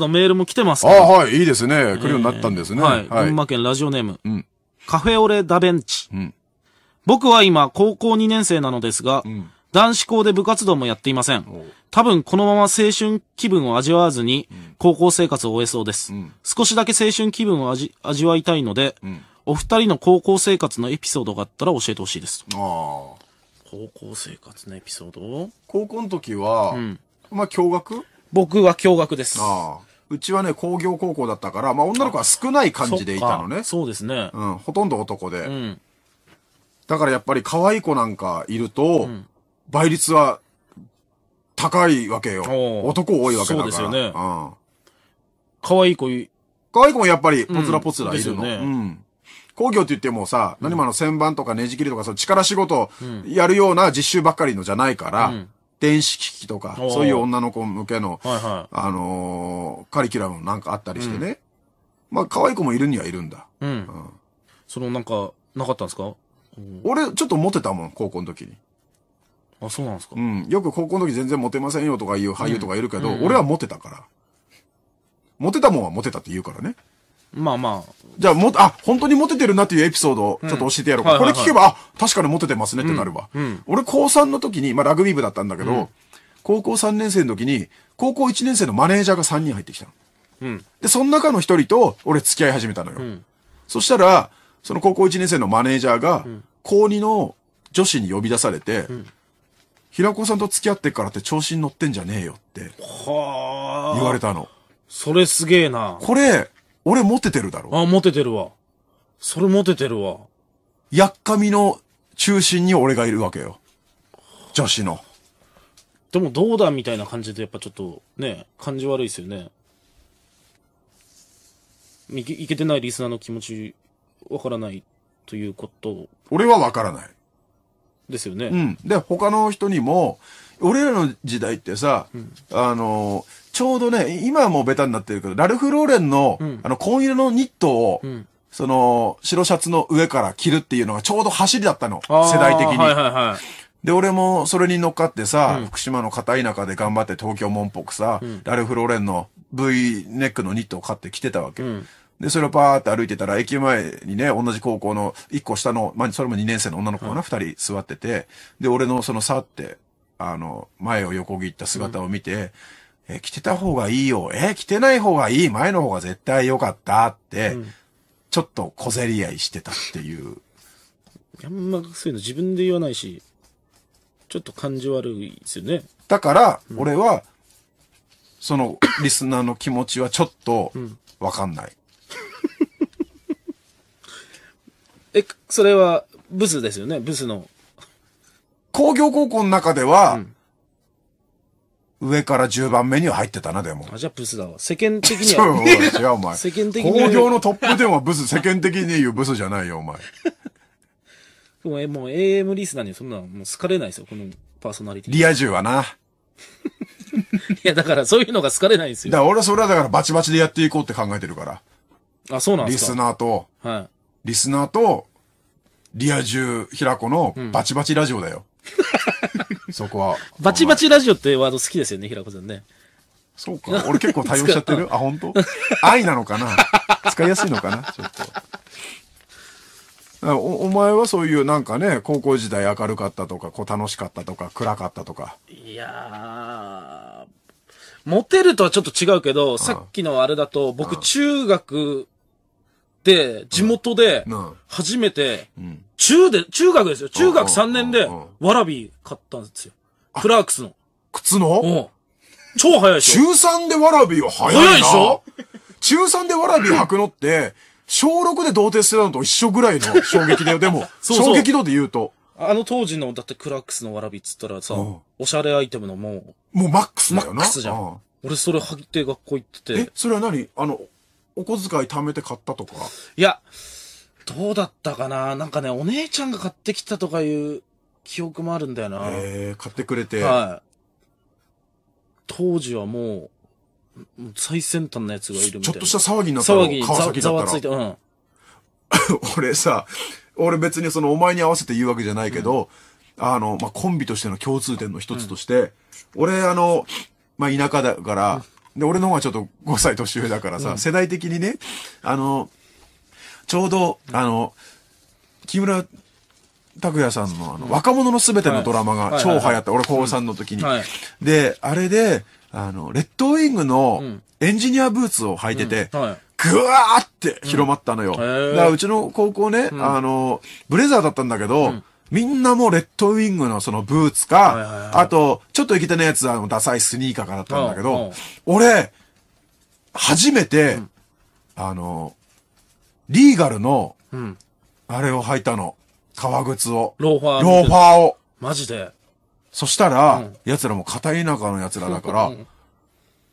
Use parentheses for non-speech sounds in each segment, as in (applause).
のメールも来てますああ、はい、いいですね。来るようになったんですね。はい。群馬県ラジオネーム。うん、カフェオレダベンチ。うん、僕は今、高校2年生なのですが、うん、男子校で部活動もやっていません。多分このまま青春気分を味わわずに、高校生活を終えそうです。少しだけ青春気分を味味わいたいので、お二人の高校生活のエピソードがあったら教えてほしいです。ああ。高校生活のエピソード高校の時は、まあ、驚僕は驚愕です。ああ。うちはね、工業高校だったから、まあ女の子は少ない感じでいたのね。そうですね。うん、ほとんど男で。うん、だからやっぱり可愛い子なんかいると、うん、倍率は高いわけよ。男多いわけだから。そうですよね。うん。可愛い子い、可愛い子もやっぱりポツラポツラいるの。うん、ね、うん。工業って言ってもさ、何もあの旋盤とかねじ切りとかその力仕事やるような実習ばっかりのじゃないから、うん電子機器とか、そういう女の子向けの、はいはい、あのー、カリキュラムなんかあったりしてね。うん、まあ、可愛い子もいるにはいるんだ。うん。うん、その、なんか、なかったんですか俺、ちょっとモテたもん、高校の時に。あ、そうなんですかうん。よく高校の時全然モテませんよとかいう俳優とかいるけど、うん、俺はモテたから。モテたもんはモテたって言うからね。まあまあ。じゃあ、も、あ、本当にモテてるなっていうエピソードをちょっと教えてやろうか。うんはいはいはい、これ聞けば、あ、確かにモテてますねってなるわ。うんうん、俺、高3の時に、まあラグビー部だったんだけど、高校3年生の時に、高校1年生のマネージャーが3人入ってきたの。うん、で、その中の1人と俺付き合い始めたのよ。うん、そしたら、その高校1年生のマネージャーが、高2の女子に呼び出されて、平子さんと付き合ってからって調子に乗ってんじゃねえよって、言われたの。それすげえな。これ、俺モテてるだろ。あ、モテてるわ。それモテてるわ。やっかみの中心に俺がいるわけよ。女子の。でもどうだみたいな感じでやっぱちょっとね、感じ悪いですよね。いけいけてないリスナーの気持ちわからないということ。俺はわからない。ですよね。うん。で、他の人にも、俺らの時代ってさ、うん、あの、ちょうどね、今はもうベタになってるけど、ラルフ・ローレンの、うん、あの、紺色のニットを、うん、その、白シャツの上から着るっていうのがちょうど走りだったの、世代的に。はいはいはい、で、俺もそれに乗っかってさ、福島の片田舎で頑張って東京門っぽくさ、ラルフ・ローレンの V ネックのニットを買って着てたわけ。で、それをパーって歩いてたら、駅前にね、同じ高校の一個下の、まあ、それも2年生の女の子かな、二人座ってて、で、俺のその去って、あの、前を横切った姿を見て、うん、え、着てた方がいいよ、え、着てない方がいい、前の方が絶対良かったって、うん、ちょっと小競り合いしてたっていう。あんまそういうの自分で言わないし、ちょっと感じ悪いですよね。だから、俺は、その、リスナーの気持ちはちょっと、わかんない。え、それは、ブスですよね、ブスの。工業高校の中では、上から10番目には入ってたな、でも。あ、じゃあブスだわ。世間的には。(laughs) 違う、お前。世間的には。工業のトップでもブス、(laughs) 世間的に言うブスじゃないよ、お前。も (laughs) う、もう AM リスナーにそんな、もう好かれないですよ、このパーソナリティ。リア充はな。いや、だからそういうのが好かれないんですよ。だから俺はそれはだからバチバチでやっていこうって考えてるから。あ、そうなんですかリスナーと、はい。リスナーと、リア充、平子のバチバチラジオだよ。(laughs) そこは。バチバチラジオってワード好きですよね、平子さんね。そうか。俺結構対応しちゃってる (laughs) あ、本当？愛なのかな使いやすいのかなちょっと。おお前はそういうなんかね、高校時代明るかったとか、こう楽しかったとか、暗かったとか。いやー、モテるとはちょっと違うけど、さっきのあれだと、僕中学で、地元で、初めて、中で、中学ですよ。中学3年で、わらび買ったんですよ。クラークスの。靴のうん。超早いでしょ。中3でわらびは早いな。早いでしょ中3でわらび履くのって、(laughs) 小6で童貞してたのと一緒ぐらいの衝撃だよ。でも、(laughs) そうそう衝撃度で言うと。あの当時の、だってクラックスのわらびっつったらさ、うん、おしゃれアイテムのもう。もうマックスだよな。マックスじゃん。うん、俺それ履いて学校行ってて。え、それは何あの、お小遣い貯めて買ったとか。いや、どうだったかななんかね、お姉ちゃんが買ってきたとかいう記憶もあるんだよな。えー、買ってくれて。はい。当時はもう、最先端のやつがいるみたいな。ちょっとした騒ぎになったの騒ぎ川崎だったら。ざわついて、うん。(laughs) 俺さ、俺別にそのお前に合わせて言うわけじゃないけど、うん、あの、まあ、コンビとしての共通点の一つとして、うん、俺あの、まあ、田舎だから、で、俺の方がちょっと5歳年上だからさ、うん、世代的にね、あの、ちょうど、あの、木村拓哉さんのあの、若者のすべてのドラマが超流行った。俺高3の時に。うんはい、で、あれで、あの、レッドウィングのエンジニアブーツを履いてて、うんはいぐわーって広まったのよ。うん、だからうちの高校ね、うん、あの、ブレザーだったんだけど、うんみんなもうレッドウィングのそのブーツか、あと、ちょっと生きてないやつはあのダサいスニーカーかだったんだけど、うんうん、俺、初めて、うん、あの、リーガルの、あれを履いたの。革靴を。ローファー。ローファーを。マジで。そしたら、うん、奴らも片田舎の奴らだから、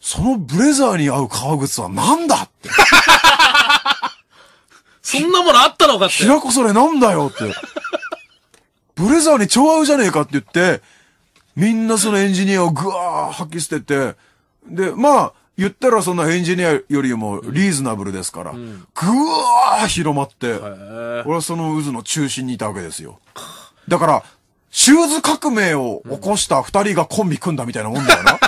そのブレザーに合う革靴はなんだって。(laughs) そんなものあったのかって。平子それなんだよって。ブレザーに超合うじゃねえかって言って、みんなそのエンジニアをぐわー吐き捨てて、で、まあ、言ったらそのエンジニアよりもリーズナブルですから、ぐわー広まって、俺はその渦の中心にいたわけですよ。だから、シューズ革命を起こした二人がコンビ組んだみたいなもんだよな。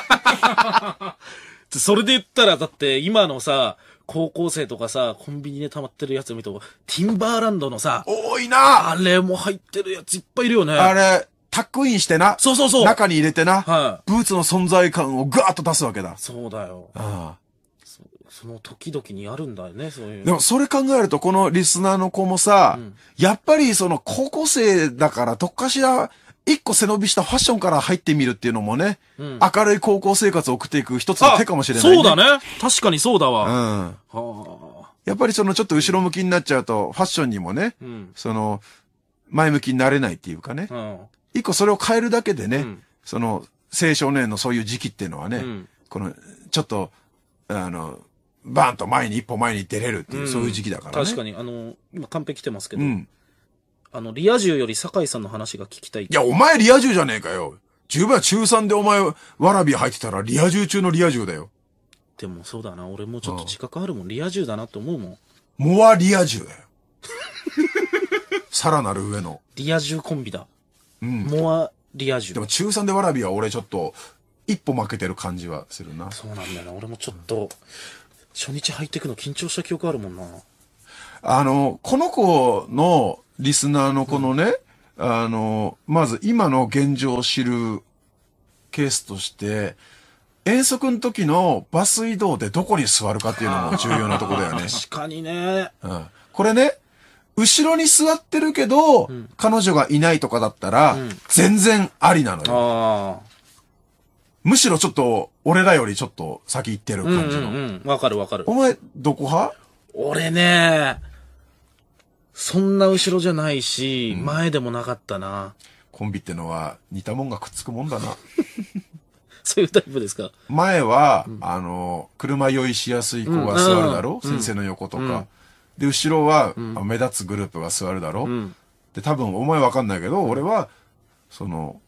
(laughs) それで言ったら、だって今のさ、高校生とかさ、コンビニで溜まってるやつ見ても、ティンバーランドのさ、多いなあれも入ってるやついっぱいいるよね。あれ、タックインしてな。そうそうそう。中に入れてな。はい。ブーツの存在感をガーッと出すわけだ。そうだよ。ああ。そその時々にあるんだよね、そういう。でもそれ考えると、このリスナーの子もさ、うんやっぱりその高校生だからどっかしら一個背伸びしたファッションから入ってみるっていうのもね、うん、明るい高校生活を送っていく一つの手かもしれない、ね、そうだね。確かにそうだわ。うん。はあ、やっぱりそのちょっと後ろ向きになっちゃうと、ファッションにもね、うん、その、前向きになれないっていうかね。うん、一個それを変えるだけでね、うん、その、青少年のそういう時期っていうのはね、うん、この、ちょっと、あの、バーンと前に一歩前に出れるっていう、そういう時期だからね。確かに、あの、今カンペ来てますけど、うん、あの、リア充より酒井さんの話が聞きたい。いや、お前リア充じゃねえかよ。十分は中3でお前、わらび入ってたらリア充中のリア充だよ。でもそうだな。俺もちょっと自覚あるもん。リア充だなって思うもん。モアリア充だよ。(laughs) さらなる上の。リア充コンビだ。うん。モアリア充。でも中3でわらびは俺ちょっと、一歩負けてる感じはするな。そうなんだよな。俺もちょっと、初日入ってくの緊張した記憶あるもんな。あの、この子のリスナーのこのね、うん、あの、まず今の現状を知るケースとして、遠足の時のバス移動でどこに座るかっていうのも重要なとこだよね。確かにね。うん。これね、後ろに座ってるけど、うん、彼女がいないとかだったら、うん、全然ありなのよ。むしろちょっと、俺らよりちょっと先行ってる感じの。わ、うん、うん、かるわかる。お前、どこ派俺ね、そんな後ろじゃないし、うん前でもなかったな。コンビってのは似たもんがくっつくもんだな。(laughs) そういうタイプですか前は、あの、車酔いしやすい子が座るだろ、うん先生の横とか。うんで、後ろは、あ目立つグループが座るだろ、うん。で、多分お前わかんないけど、俺は、その、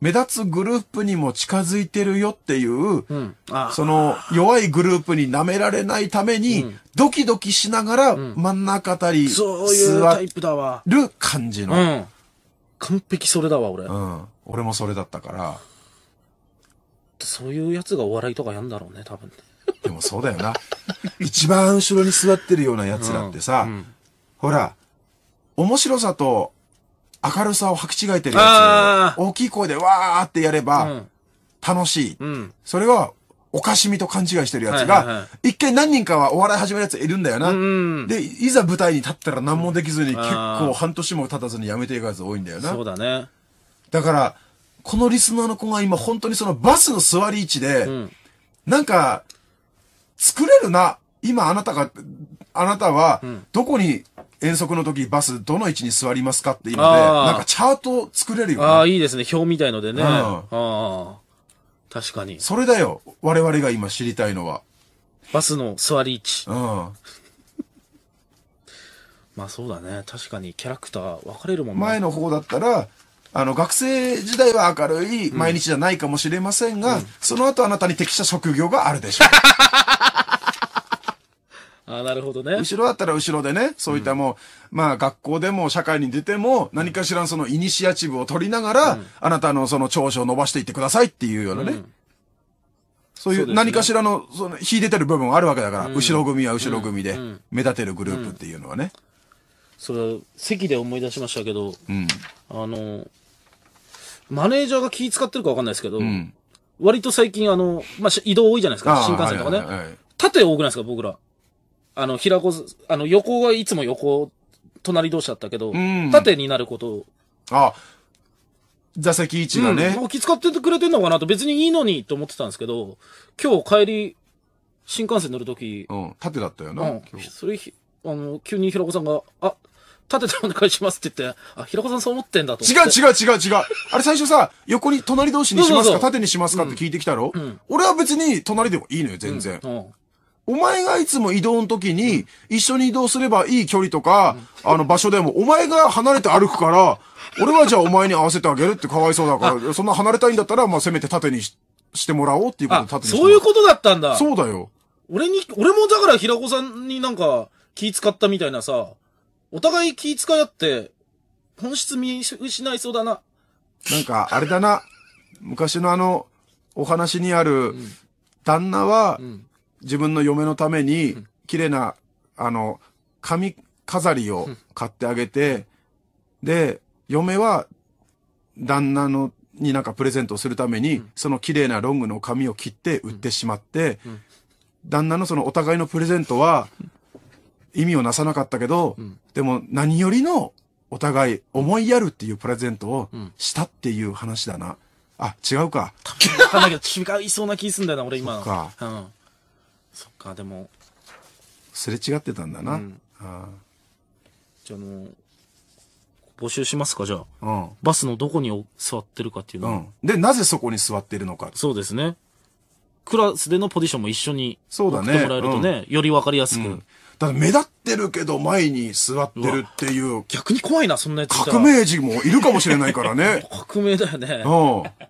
目立つグループにも近づいてるよっていう、うん、その弱いグループに舐められないために、ドキドキしながら真ん中あたり座る感じの。うん、完璧それだわ、俺。うん。俺もそれだったから。そういうやつがお笑いとかやんだろうね、多分ね。でもそうだよな。一番後ろに座ってるような奴らってさ、うんうん、ほら、面白さと明るさを履き違えてるやつ大きい声でわーってやれば楽しい。うん、それはおかしみと勘違いしてるやつが、一見何人かはお笑い始めるやついるんだよな、うんで、いざ舞台に立ったら何もできずに、結構半年も経たずに辞めていくやつ多いんだよな。そうだね。だから、このリスナーの子が今本当にそのバスの座り位置で、うん、なんか、作れるな。今あなたが、あなたは、どこに遠足の時バスどの位置に座りますかって今で、なんかチャート作れるよ、ね。ああ、いいですね。表みたいのでね。うん、ああ。確かに。それだよ。我々が今知りたいのは。バスの座り位置。うん。(laughs) まあそうだね。確かにキャラクター分かれるもんね。前の方だったら、あの、学生時代は明るい毎日じゃないかもしれませんが、うん、その後あなたに適した職業があるでしょう。(laughs) あなるほどね。後ろだったら後ろでね、そういったもう、うん、まあ学校でも社会に出ても、何かしらそのイニシアチブを取りながら、うん、あなたのその長所を伸ばしていってくださいっていうようなね。うん、そういう何かしらの、その、秀でてる部分はあるわけだから、後ろ組は後ろ組で、目立てるグループっていうのはね。それ、席で思い出しましたけど、うん、あの、マネージャーが気使ってるかわかんないですけど、割と最近あの、まあ、移動多いじゃないですか、新幹線とかね。縦多くないですか、僕ら。あの、平子、あの、横はいつも横、隣同士だったけど、うん縦になることを、あ、座席位置がね。うん、気遣っててくれてんのかなと別にいいのにと思ってたんですけど、今日帰り、新幹線乗るとき、うん、縦だったよな。うん今日それあの、急に平子さんが、あ、縦てたお願いしますって言って、あ、平子さんそう思ってんだと違う違う違う違う。あれ最初さ、横に隣同士にしますか縦にしますかって聞いてきたろ、俺は別に隣でもいいのよ、全然。うん。お前がいつも移動の時に、一緒に移動すればいい距離とか、あの場所でも、お前が離れて歩くから、俺はじゃあお前に合わせてあげるってかわいそうだから、そんな離れたいんだったら、まあせめて縦にしてもらおうっていうことで縦にそういうことだったんだ。そうだよ。俺に、俺もだから平子さんになんか気使ったみたいなさ、お互い気使い合って、本質見失いそうだな。なんか、あれだな。昔のあの、お話にある、旦那は、うん自分の嫁のために、綺麗な、あの、髪飾りを買ってあげて、で、嫁は、旦那の、になんかプレゼントをするために、その綺麗なロングの髪を切って売ってしまって、旦那のそのお互いのプレゼントは、意味をなさなかったけど、でも何よりのお互い思いやるっていうプレゼントをしたっていう話だな。あ、違うか。違ういそうな気すんだよな、俺今。そっか。うん。そっかでもすれ違ってたんだな、うんあじゃああの募集しますかじゃあうんバスのどこに座ってるかっていうのうん、でなぜそこに座ってるのかそうですねクラスでのポジションも一緒にそうだね送ってもらえるとね、より分かりやすく、だただ目立ってるけど前に座ってるっていう逆に怖いなそんなやつ革命児もいるかもしれないからね (laughs) 革命だよねうん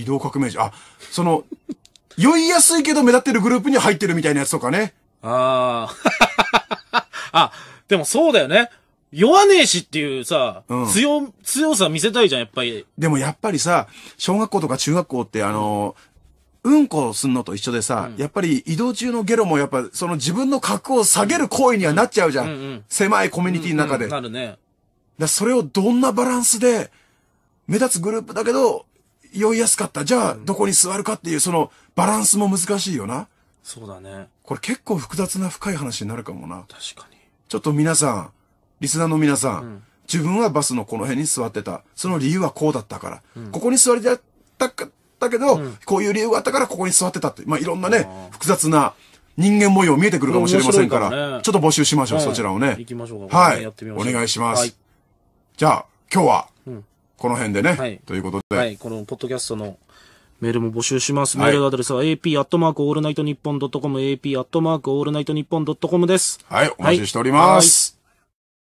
移動革命児あその酔いやすいけど目立ってるグループに入ってるみたいなやつとかね。ああ。(laughs) あ、でもそうだよね。酔わねえしっていうさ、うん、強、強さ見せたいじゃん、やっぱり。でもやっぱりさ、小学校とか中学校ってあの、うん、こすんのと一緒でさ、うん、やっぱり移動中のゲロもやっぱその自分の格を下げる行為にはなっちゃうじゃん。うんうん、狭いコミュニティの中で。うんうん、なるね。だそれをどんなバランスで、目立つグループだけど、酔いやすかった。じゃあ、どこに座るかっていう、その、バランスも難しいよな。そうだね。これ結構複雑な深い話になるかもな。確かに。ちょっと皆さん、リスナーの皆さん、うん、自分はバスのこの辺に座ってた。その理由はこうだったから。うん、ここに座りだったか、だけど、うん、こういう理由があったからここに座ってたって。まあ、いろんなね、複雑な人間模様見えてくるかもしれませんから、からね、ちょっと募集しましょう、はい、そちらをね。行きましょうか。はい。お願いします。はい、じゃあ、今日は、この辺でね。はい。ということで。はい、このポッドキャストのメールも募集します。メールアドレスは ap アットマークオールナイトニッポンドットコム、ap アットマークオールナイトニッポンドットコムです。はい、お待ちしております。